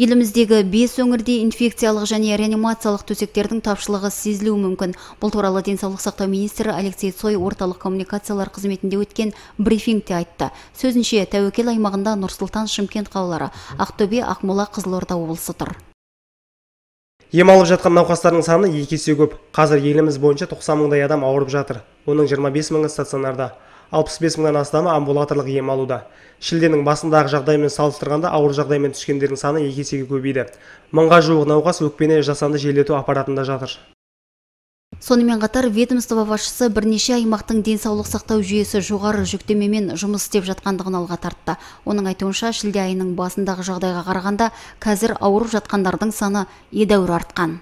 еліміздегі бес өңірде инфекциялық және реанимациялық төсектердің тапшылығы сезілуі мүмкін бұл туралы денсаулық сақтау министрі алексей цой орталық коммуникациялар қызметінде өткен брифингте айтты сөзінше тәуекел аймағында нұр шымкент қалалары ақтөбе ақмола қызылорда облысы тұр ем алып жатқан науқастардың саны екі есе көп қазір еліміз бойынша тоқсан мыңдай адам ауырып жатыр оның жиырма мыңы стационарда алпыс бес мыңнан астамы амбулаторлық ем алуда шілденің басындағы жағдаймен салыстырғанда ауыр жағдаймен түскендердің саны екі есеге көбейді мыңға жуық науқас өкпені жасанды желдету аппаратында жатыр сонымен қатар ведомство басшысы бірнеше аймақтың денсаулық сақтау жүйесі жоғары жүктемемен жұмыс істеп жатқандығын алға тартты оның айтуынша шілде айының басындағы жағдайға қарағанда қазір ауырып жатқандардың саны едәуір артқан